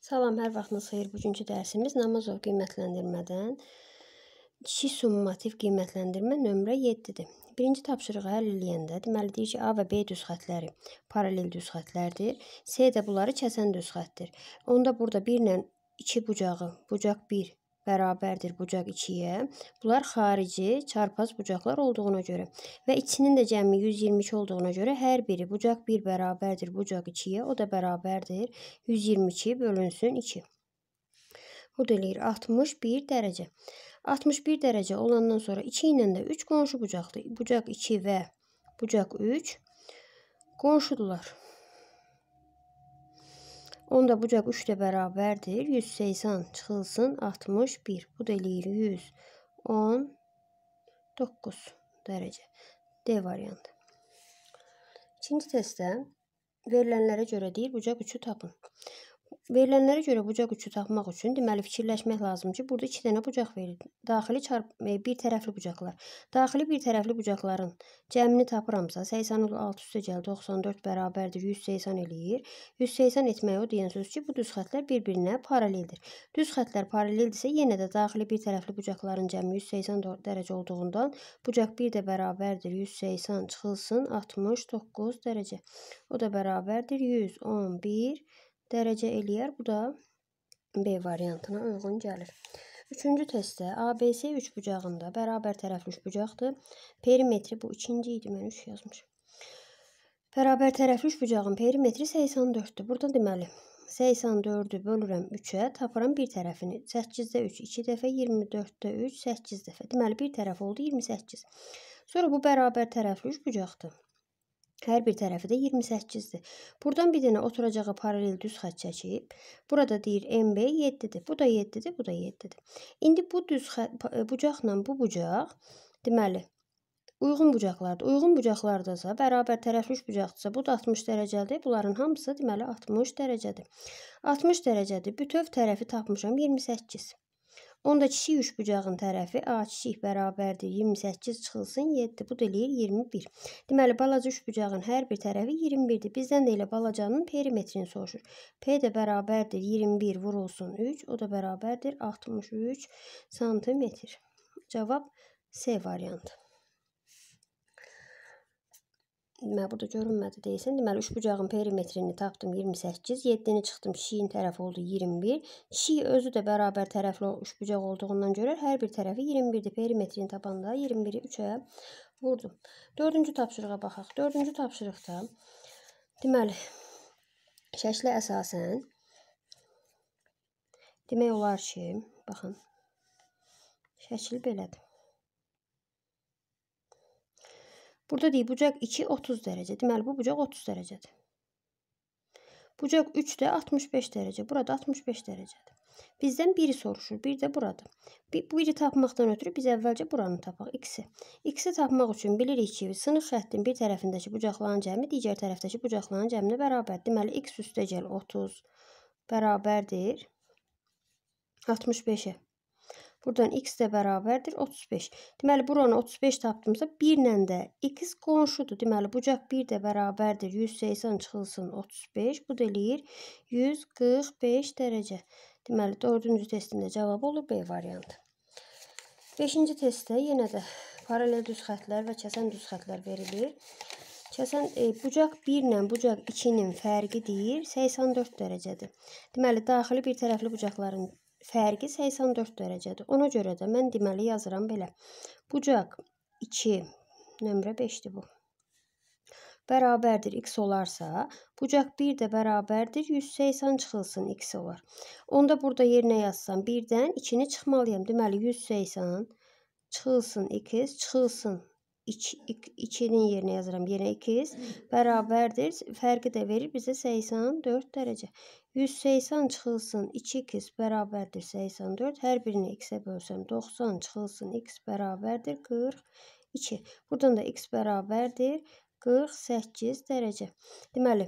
Salam, hər vaxtınız xeyir. Bugünkü dərsimiz Namazov qiymətləndirmədən kişi summativ qiymətləndirmə nömrə 7-dir. Birinci tapşırığı həll eləyəndə deməli deyir ki, A və B düz xətləri paralel düz xətlərdir. C də bunları kəsən düz xətdir. Onda burada 1 ilə 2 bucağı, bucaq 1, bərabərdir bucaq 2-yə. Bunlar xarici çarpaz bucaqlar olduğuna görə və ikisinin də cəmi 122 olduğuna görə hər biri bucaq 1 bərabərdir bucaq 2-yə, o da bərabərdir 122 bölünsün 2. Bu deyir 61 dərəcə. 61 dərəcə olandan sonra 2 ilə də 3 qonşu bucaqdır. Bucaq 2 və bucaq 3 qonşudurlar. 10 da bucaq 3 də bərabərdir. 180 çıxılsın 61. Bu da eləyir 119 dərəcə. D variantı. İkinci testdə verilənlərə görə deyir, bucaq 3-ü tapın. Verilənlərə görə bucaq üçü tapmaq üçün deməli fikirləşmək lazımdır ki, burada 2 dənə bucaq verildi. Daxili çarp e, bir tərəfli bucaqlar. Daxili bir tərəfli bucaqların cəmini tapıramsa 86 üstə gəl 94 bərabərdir 180 eləyir. 180 etmək o deyən söz ki, bu düz xətlər bir-birinə paraleldir. Düz xətlər paraleldirsə yenə də daxili bir tərəfli bucaqların cəmi 180 dərəcə olduğundan bucaq 1 də bərabərdir 180 çıxılsın 69 dərəcə. O da bərabərdir 111 dərəcə eləyər. Bu da B variantına uyğun gəlir. Üçüncü testdə ABC üçbucağında bərabər tərəfli üçbucaqdır. Perimetri bu ikinci idi, mən 3 yazmışam. Bərabər tərəfli üçbucağın perimetri 84-dür. Burada deməli 84-ü bölürəm 3-ə, tapıram bir tərəfini. 8-də 3 2 dəfə, 24-də 3 8 dəfə. Deməli bir tərəf oldu 28. Sonra bu bərabər tərəfli üçbucaqdır. Hər bir tərəfi də 28-dir. Burdan bir dənə oturacağa paralel düz xətt çəkib. Burada deyir MB 7-dir. Bu da 7-dir, bu da 7-dir. İndi bu düz xətt e, bucaqla bu bucaq deməli uyğun bucaqlardır. Uyğun bucaqlardasa bərabər tərəfli bucaqdırsa bu da 60 dərəcədir. Bunların hamısı deməli 60 dərəcədir. 60 dərəcədir. Bütöv tərəfi tapmışam 28. Onda kiçik üçbucağın tərəfi A kiçik bərabərdir 28 çıxılsın 7. Bu da eləyir 21. Deməli balaca üçbucağın hər bir tərəfi 21-dir. Bizdən də elə balacanın perimetrini soruşur. P də bərabərdir 21 vurulsun 3, o da bərabərdir 63 sm. Cavab C variantı. Deməli, burada görünmədi deyəsən. Deməli, üçbucağın perimetrini tapdım 28, 7-ni çıxdım, şiyin tərəfi oldu 21. Şi özü də bərabər tərəfli üçbucaq olduğundan görə hər bir tərəfi 21-dir. Perimetrini tapanda 21-i 3-ə vurdum. 4-cü tapşırığa baxaq. 4-cü tapşırıqda deməli, şəklə əsasən demək olar ki, baxın, şəkil belədir. Burada deyir bucaq 2 30 dərəcə. Deməli bu bucaq 30 dərəcədir. Bucaq 3 də 65 dərəcə. Burada 65 dərəcədir. Bizdən biri soruşur, bir də burada. Bir, biri tapmaqdan ötürü biz əvvəlcə buranı tapaq, x-i. x-i tapmaq üçün bilirik ki, sınıq xəttinin bir tərəfindəki bucaqların cəmi digər tərəfdəki bucaqların cəminə bərabərdir. Deməli, x üstə gəl 30 bərabərdir 65-ə. Buradan x də bərabərdir 35. Deməli buranı 35 tapdımsa 1 ilə də x qonşudur. Deməli bucaq 1 də bərabərdir 180 çıxılsın 35. Bu da eləyir 145 dərəcə. Deməli 4-cü testin də cavabı olur B variantı. 5-ci testdə yenə də paralel düz xətlər və kəsən düz xətlər verilir. Kəsən e, bucaq 1 ilə bucaq 2-nin fərqi deyir 84 dərəcədir. Deməli, daxili bir tərəfli bucaqların fərqi 84 dərəcədir. Ona görə də mən deməli yazıram belə. Bucaq 2 nömrə 5-dir bu. Bərabərdir x olarsa, bucaq 1 də bərabərdir 180 çıxılsın x olar. Onda burada yerinə yazsam 1-dən 2-ni çıxmalıyam. Deməli 180 çıxılsın x, çıxılsın 2-nin yerinə yazıram. Yenə 2 bərabərdir. Fərqi də verir bizə 84 dərəcə. 180 çıxılsın 2x bərabərdir 84. Hər birini x-ə bölsəm 90 çıxılsın x bərabərdir 42. Buradan da x bərabərdir 48 dərəcə. Deməli,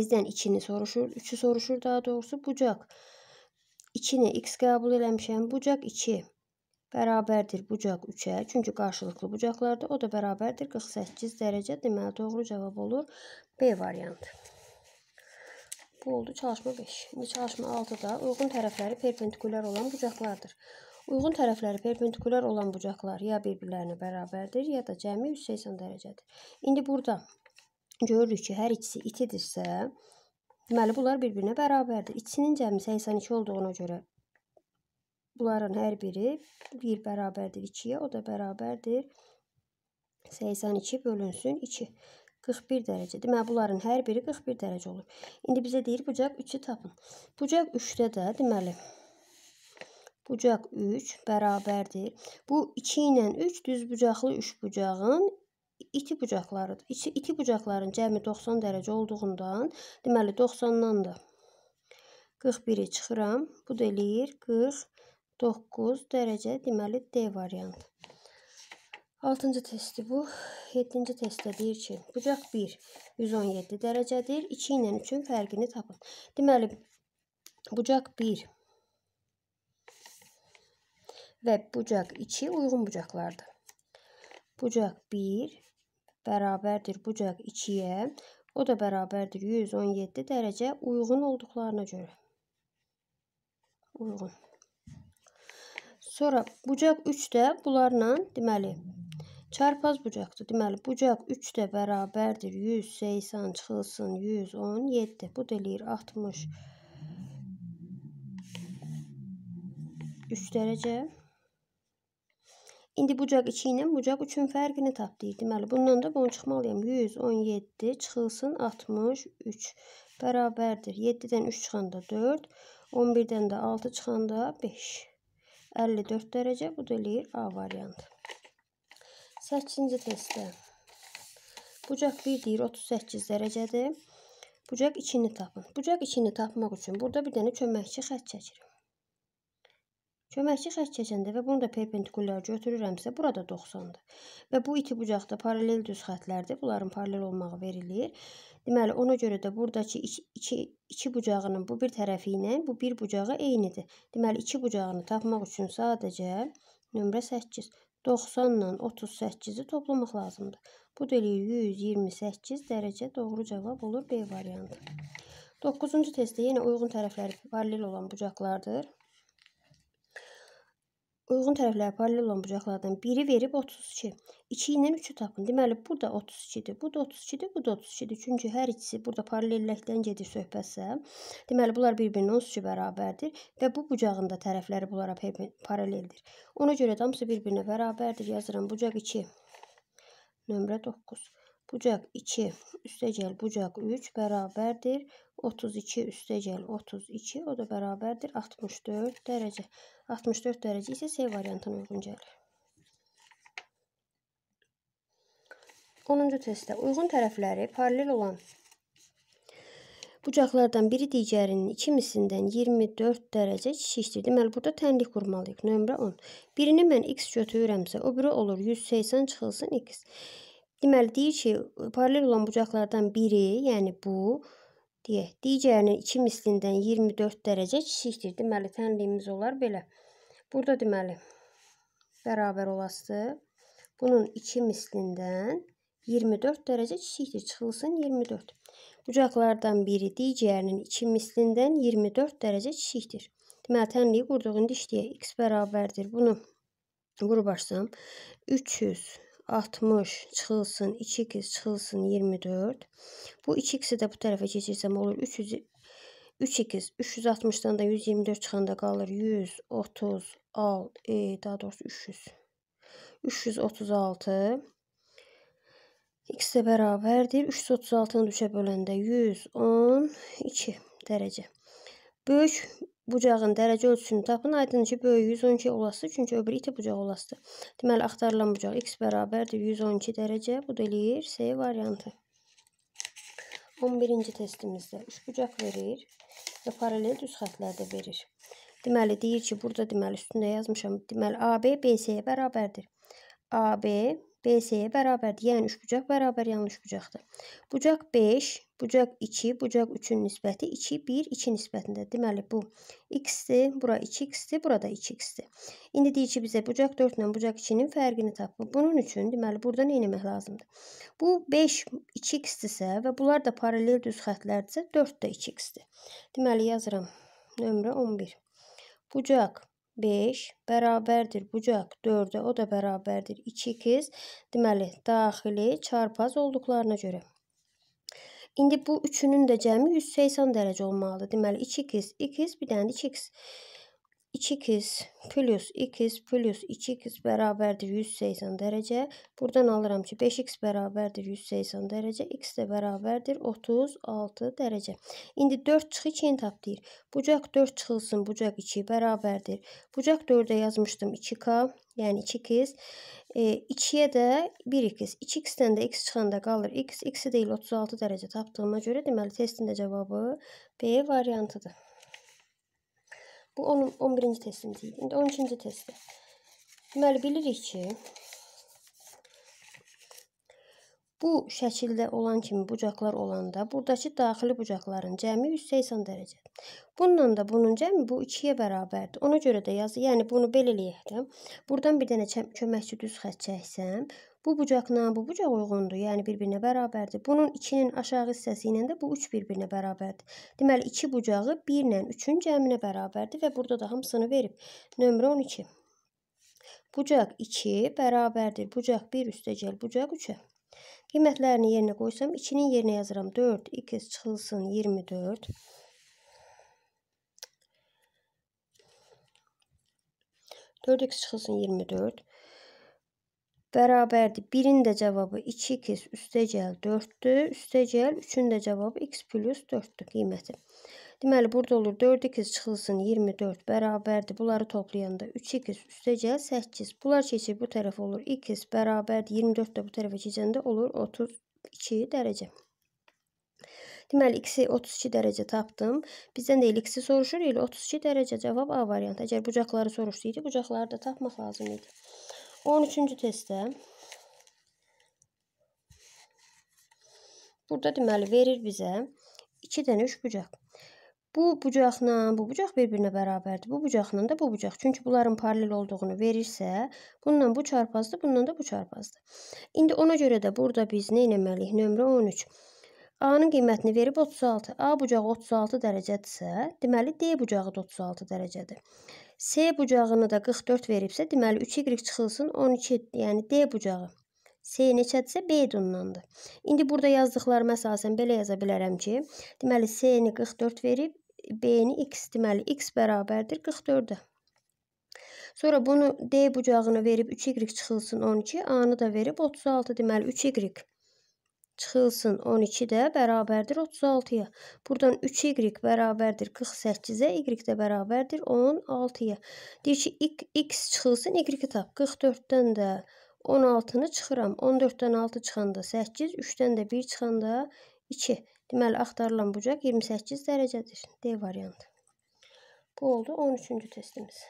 bizdən 2-ni soruşur, 3-ü soruşur daha doğrusu bucaq. 2-ni x qəbul eləmişəm, bucaq 2 bərabərdir bucaq 3-ə. Çünki qarşılıqlı bucaqlarda o da bərabərdir 48 dərəcə. Deməli, doğru cavab olur B variantı. Bu oldu çalışma 5. İndi çalışma 6-da uyğun tərəfləri perpendikulyar olan bucaqlardır. Uyğun tərəfləri perpendikulyar olan bucaqlar ya bir-birlərinə bərabərdir, ya da cəmi 180 dərəcədir. İndi burada görürük ki, hər ikisi itidirsə, deməli bunlar bir-birinə bərabərdir. İkisinin cəmi 82 olduğuna görə bunların hər biri bir bərabərdir 2-yə, o da bərabərdir 82 bölünsün 2. 41 dərəcədir. Deməli, bunların hər biri 41 dərəcə olur. İndi bizə deyir, bucaq 3-ü tapın. Bucaq 3-də də, deməli, bucaq 3 bərabərdir. Bu 2 ilə 3 düzbucaqlı 3 bucağın iti bucaqlarıdır. İki, iti bucaqların cəmi 90 dərəcə olduğundan, deməli 90-dan da 41-i çıxıram. Bu da eləyir 49 dərəcə, deməli D variantı. Altıncı testi bu. 7-ci testdə deyir ki, bucaq 1 117 dərəcədir. 2 ilə 3-ün fərqini tapın. Deməli, bucaq 1 və bucaq 2 uyğun bucaqlardır. Bucaq 1 bərabərdir bucaq 2-yə. O da bərabərdir 117 dərəcə uyğun olduqlarına görə. Uyğun. Sonra bucaq 3 də bunlarla, deməli, Çarpaz bucaqdır. Deməli, bucaq 3 də bərabərdir. 180 çıxılsın 117. Bu da eləyir 60. 3 dərəcə. İndi bucaq 2 ilə bucaq 3-ün fərqini tap deyir. Deməli, bundan da bunu çıxmalıyam. 117 çıxılsın 63 bərabərdir. 7-dən 3 çıxanda 4, 11-dən də 6 çıxanda 5. 54 dərəcə bu da eləyir A variantı. 8-ci testdə bucaq 1 deyir 38 dərəcədir. Bucaq 2-ni tapın. Bucaq 2-ni tapmaq üçün burada bir dənə köməkçi xətt çəkirim. Köməkçi xətt çəkəndə və bunu da perpendikulyar götürürəmsə, burada 90-dır. Və bu iki bucaqda paralel düz xətlərdir. Bunların paralel olmağı verilir. Deməli, ona görə də buradakı iki, iki, iki bucağının bu bir tərəfi ilə bu bir bucağı eynidir. Deməli, iki bucağını tapmaq üçün sadəcə nömrə 8 90-la 38-i toplamaq lazımdır. Bu da eləyir 128 dərəcə doğru cavab olur B variantı. 9-cu testdə yenə uyğun tərəfləri paralel olan bucaqlardır. Uyğun tərəfləri paralel olan bucaqlardan biri verib 32. 2 ilə 3-ü tapın. Deməli, bu da 32-dir, bu da 32-dir, bu da 32-dir. Çünki hər ikisi burada paralellikdən gedir söhbətsə. Deməli, bunlar bir-birinin 13 bərabərdir və bu bucağın da tərəfləri bunlara paraleldir. Ona görə də hamısı bir-birinə bərabərdir. Yazıram bucaq 2, nömrə 9 bucaq 2 üstəgəl bucaq 3 bərabərdir. 32 üstəgəl 32 o da bərabərdir 64 dərəcə. 64 dərəcə isə C variantına uyğun gəlir. 10-cu testdə uyğun tərəfləri paralel olan bucaqlardan biri digərinin ikimisindən 24 dərəcə kiçikdir. Deməli, burada tənlik qurmalıyıq. Nömrə 10. Birini mən x götürürəmsə, o biri olur 180 çıxılsın x. Deməli deyir ki, paralel olan bucaqlardan biri, yəni bu, deyək, digərinin 2 mislindən 24 dərəcə kiçikdir. Deməli tənliyimiz olar belə. Burada deməli bərabər olası bunun 2 mislindən 24 dərəcə kiçikdir. Çıxılsın 24. Bucaqlardan biri digərinin 2 mislindən 24 dərəcə kiçikdir. Deməli tənliyi qurduq. İndi işləyək. x bərabərdir. Bunu qurbaşsam 300 60 çıxılsın, 2x çıxılsın 24. Bu 2x-i də bu tərəfə keçirsəm olur 300 3x 360-dan da 124 çıxanda qalır 136, e, daha doğrusu 300. 336 x-ə bərabərdir. 336-nı 3-ə böləndə 112 dərəcə. Böyük bucağın dərəcə ölçüsünü tapın. Aydınca böyük 112 olasıdır, çünki o biri iti bucaq olasıdır. Deməli, axtarılan bucaq x bərabərdir 112 dərəcə. Bu da eləyir C variantı. 11-ci testimizdə 3 bucaq verir və paralel düz xətlərdə verir. Deməli, deyir ki, burada deməli üstündə yazmışam. Deməli, AB BC-yə bərabərdir. AB BS-yə bərabərdir. Yəni üç bucaq bərabər yanlış bucaqdır. Bucaq 5, bucaq 2, bucaq 3-ün nisbəti 2, 1, 2 nisbətində. Deməli bu x-dir, bura 2x-dir, bura da 2x-dir. İndi deyir ki, bizə bucaq 4 ilə bucaq 2-nin fərqini tapın. Bunun üçün deməli burada nə etmək lazımdır? Bu 5 2x-dirsə və bunlar da paralel düz xətlərdirsə 4 də 2x-dir. Deməli yazıram nömrə 11. Bucaq 5 bərabərdir bucaq 4-ə, o da bərabərdir 2x. Deməli, daxili çarpaz olduqlarına görə. İndi bu üçünün də cəmi 180 dərəcə olmalıdır. Deməli, 2x, 2x, bir dənə 2x. 2x plus x plus 2x bərabərdir 180 dərəcə. Buradan alıram ki, 5x bərabərdir 180 dərəcə, x də bərabərdir 36 dərəcə. İndi 4 çıxı 2-ni tap deyir. Bucaq 4 çıxılsın, bucaq 2 bərabərdir. Bucaq 4-ə yazmışdım 2k, yəni 2x. E, 2-yə də 1x. 2x-dən də x çıxanda qalır x, x-i deyil 36 dərəcə tapdığıma görə deməli testin də cavabı B variantıdır. Bu 10, 11-ci testimiz idi. İndi 13-cü testdir. Deməli, bilirik ki, bu şəkildə olan kimi bucaqlar olanda, buradakı daxili bucaqların cəmi 180 dərəcə. Bununla da bunun cəmi bu 2-yə bərabərdir. Ona görə də yazı, yəni bunu belə eləyək də. Buradan bir dənə köməkçi düz xətt çəksəm, Bu bucaqla bu bucaq uyğundur, yəni bir-birinə bərabərdir. Bunun 2-nin aşağı hissəsi ilə də bu 3 bir-birinə bərabərdir. Deməli 2 bucağı 1 ilə 3-ün cəminə bərabərdir və burada da hamısını verib. Nömrə 12. Bucaq 2 bərabərdir. Bucaq 1 üstəgəl bucaq 3-ə. Qiymətlərini yerinə qoysam 2-nin yerinə yazıram 4, 2 çıxılsın 24. Dörd x çıxılsın 24 bərabərdir. Birin də cavabı 2x üstəgəl 4-dür. Üstəgəl 3-ün də cavabı x plus 4-dür qiyməti. Deməli, burada olur 4x çıxılsın 24 bərabərdir. Bunları toplayanda 3x üstəgəl 8. Bunlar keçir bu tərəf olur 2x bərabərdir. 24 də bu tərəfə keçəndə olur 32 dərəcə. Deməli, x-i 32 dərəcə tapdım. Bizdən deyil, x-i soruşur, elə 32 dərəcə cavab A variantı. Əgər bucaqları soruşsaydı, bucaqları da tapmaq lazım idi. 13-cü testdə burada deməli verir bizə 2 dənə 3 bucaq. Bu bucaqla bu bucaq bir-birinə bərabərdir. Bu bucaqla da bu bucaq. Çünki bunların paralel olduğunu verirsə, bununla bu çarpazdır, bununla da bu çarpazdır. İndi ona görə də burada biz nə etməliyik? Nömrə 13. A-nın qiymətini verib 36. A bucağı 36 dərəcədirsə, deməli D bucağı da 36 dərəcədir. S bucağını da 44 veribsə, deməli 3y çıxılsın 12, yəni D bucağı. S neçədirsə, B ondandır. İndi burada yazdıqlarım əsasən belə yaza bilərəm ki, deməli S-ni 44 verib, B-ni x, deməli x bərabərdir 44-ə. Sonra bunu D bucağını verib 3y çıxılsın 12, A-nı da verib 36, deməli 3y çıxılsın 12 də bərabərdir 36-ya. Buradan 3y bərabərdir 48-ə, y də bərabərdir 16-ya. Deyir ki, x çıxılsın, y-i tap. 44-dən də 16-nı çıxıram. 14-dən 6 çıxanda 8, 3-dən də 1 çıxanda 2. Deməli, axtarılan bucaq 28 dərəcədir. D variantı. Bu oldu 13-cü testimiz.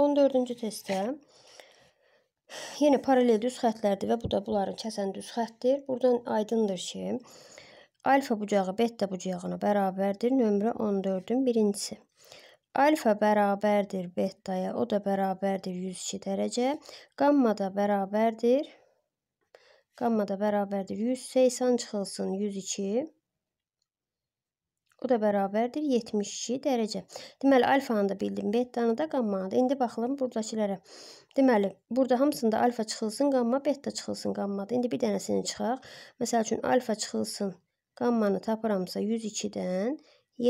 14-cü testdə yenə paralel düz xətlərdir və bu da bunların kəsən düz xətdir. Buradan aydındır ki, alfa bucağı beta bucağına bərabərdir. Nömrə 14-ün birincisi. Alfa bərabərdir betaya, o da bərabərdir 102 dərəcə. Qamma da bərabərdir. Qamma da bərabərdir 180 çıxılsın 102. O da bərabərdir 72 dərəcə. Deməli, alfanı da bildim, betanı da, qammanı da. İndi baxalım buradakilərə. Deməli, burada hamısında alfa çıxılsın, qamma, beta çıxılsın, qammada. İndi bir dənəsini çıxaq. Məsəl üçün, alfa çıxılsın, qammanı tapıramsa 102-dən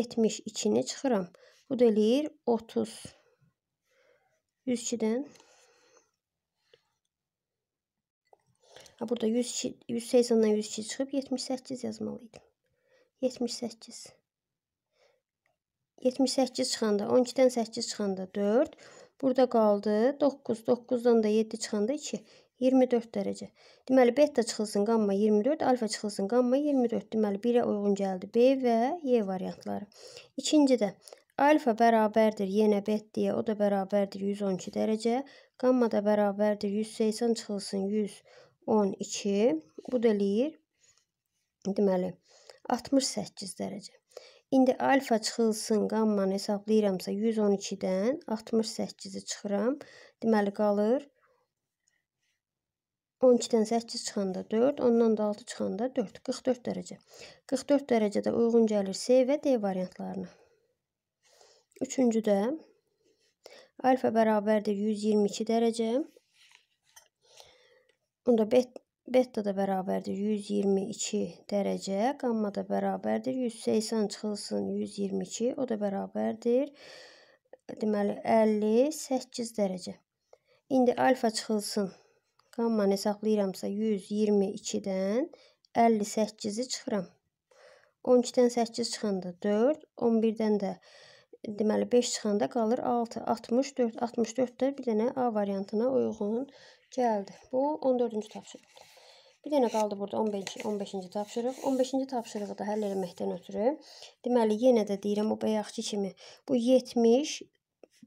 72-ni çıxıram. Bu da eləyir 30. 102-dən. Burada 102, 180-dən 102 çıxıb 78 yazmalıydım. 78. 78 çıxanda 12-dən 8 çıxanda 4. Burada qaldı 9. 9-dan da 7 çıxanda 2. 24 dərəcə. Deməli, beta çıxılsın qamma 24, alfa çıxılsın qamma 24. Deməli, 1-ə uyğun gəldi B və Y variantları. İkincidə, alfa bərabərdir yenə betdiyə, o da bərabərdir 112 dərəcə. Qamma da bərabərdir 180 çıxılsın 112. Bu da eləyir, deməli, 68 dərəcə. İndi alfa çıxılsın, qammanı hesablayıramsa 112-dən 68-i çıxıram. Deməli qalır 12-dən 8 çıxanda 4, ondan da 6 çıxanda 4, 44 dərəcə. 44 dərəcədə uyğun gəlir C və D variantlarına. Üçüncüdə alfa bərabərdir 122 dərəcə. Onda Beta da bərabərdir 122 dərəcə, qamma da bərabərdir 180 çıxılsın 122, o da bərabərdir deməli 58 dərəcə. İndi alfa çıxılsın. Qammanı hesablayıramsa 122-dən 58-i çıxıram. 12-dən 8 çıxanda 4, 11-dən də deməli 5 çıxanda qalır 6, 64, 64 də bir dənə A variantına uyğun gəldi. Bu 14-cü tapşırıqdır. Bir dənə qaldı burada 15 15-ci tapşırıq. 15-ci tapşırığı da həll eləməkdən ötürü. Deməli, yenə də deyirəm o bayaqçı kimi bu 70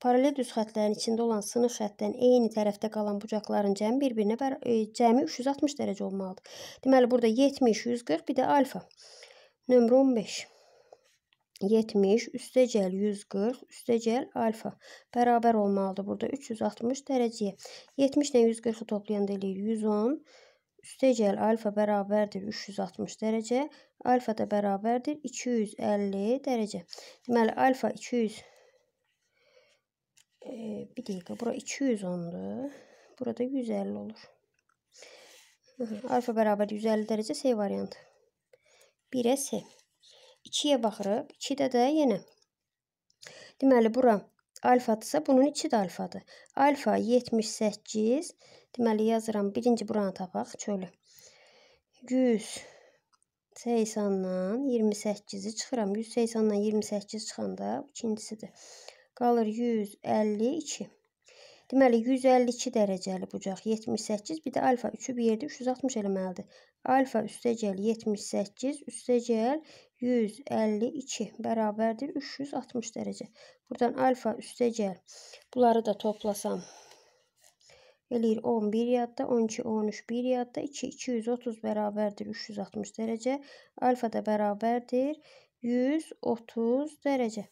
paralel düz xətlərin içində olan sınıq xəttdən eyni tərəfdə qalan bucaqların cəmi bir-birinə e, cəmi 360 dərəcə olmalıdır. Deməli, burada 70, 140, bir də alfa. Nömrə 15. 70 üstəgəl 140 üstəgəl alfa bərabər olmalıdır burada 360 dərəcəyə. 70 ilə 140-ı toplayanda eləyir 110. Üstəgəl alfa bərabərdir 360 dərəcə. Alfa da bərabərdir 250 dərəcə. Deməli, alfa 200 e, bir dəqiqə, bura 210-dur. Burada 150 olur. Alfa bərabər 150 dərəcə C variantı. 1-ə C. 2-yə baxırıq. 2-də də yenə. Deməli, bura 2 alfadırsa bunun içi də alfadır. Alfa 78, deməli yazıram birinci buranı tapaq, çölü. 180-dan 28-i çıxıram. 180-dan 28 çıxanda ikincisidir. Qalır 152. Deməli 152 dərəcəli bucaq 78, bir də alfa 3-ü bir yerdə 360 eləməlidir. Alfa üstə gəl 78, üstə gəl 152 bərabərdir 360 dərəcə. Buradan alfa üstə gəl. Bunları da toplasam eləyir 11 yadda, 12, 13, 1 yadda, 2, 230 bərabərdir 360 dərəcə. Alfa da bərabərdir 130 dərəcə.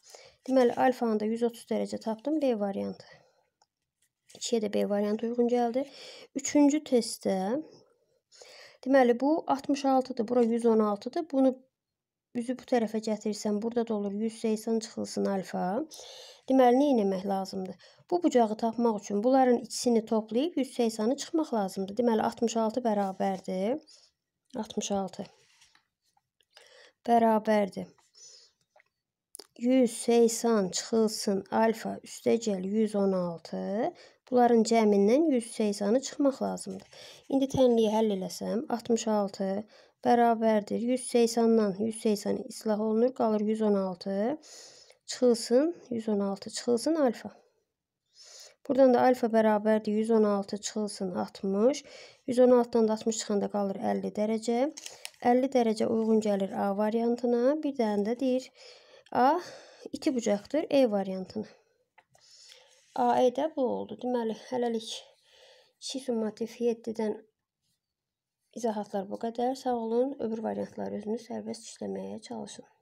Deməli, alfanı da 130 dərəcə tapdım, B variantı. 2-yə də B variantı uyğun gəldi. Üçüncü testdə, deməli, bu 66-dır, bura 116-dır. Bunu üzü bu tərəfə gətirsən, burada da olur 180 çıxılsın alfa. Deməli, nə etmək lazımdır? Bu bucağı tapmaq üçün bunların ikisini toplayıb 180-i çıxmaq lazımdır. Deməli, 66 bərabərdir. 66 bərabərdir. 180 çıxılsın alfa üstəgəl 116. Bunların cəmindən 180-i çıxmaq lazımdır. İndi tənliyi həll eləsəm, 66 bərabərdir. 180-dan 180 islah olunur, qalır 116. Çıxılsın 116, çıxılsın alfa. Buradan da alfa bərabərdir 116 çıxılsın 60. 116-dan da 60 çıxanda qalır 50 dərəcə. 50 dərəcə uyğun gəlir A variantına. Bir dənə də deyir A iki bucaqdır E variantına. AE də bu oldu. Deməli, hələlik şifr motiv 7-dən İzahatlar bu qədər. Sağ olun. Öbür variantları özünüz sərbəst işləməyə çalışın.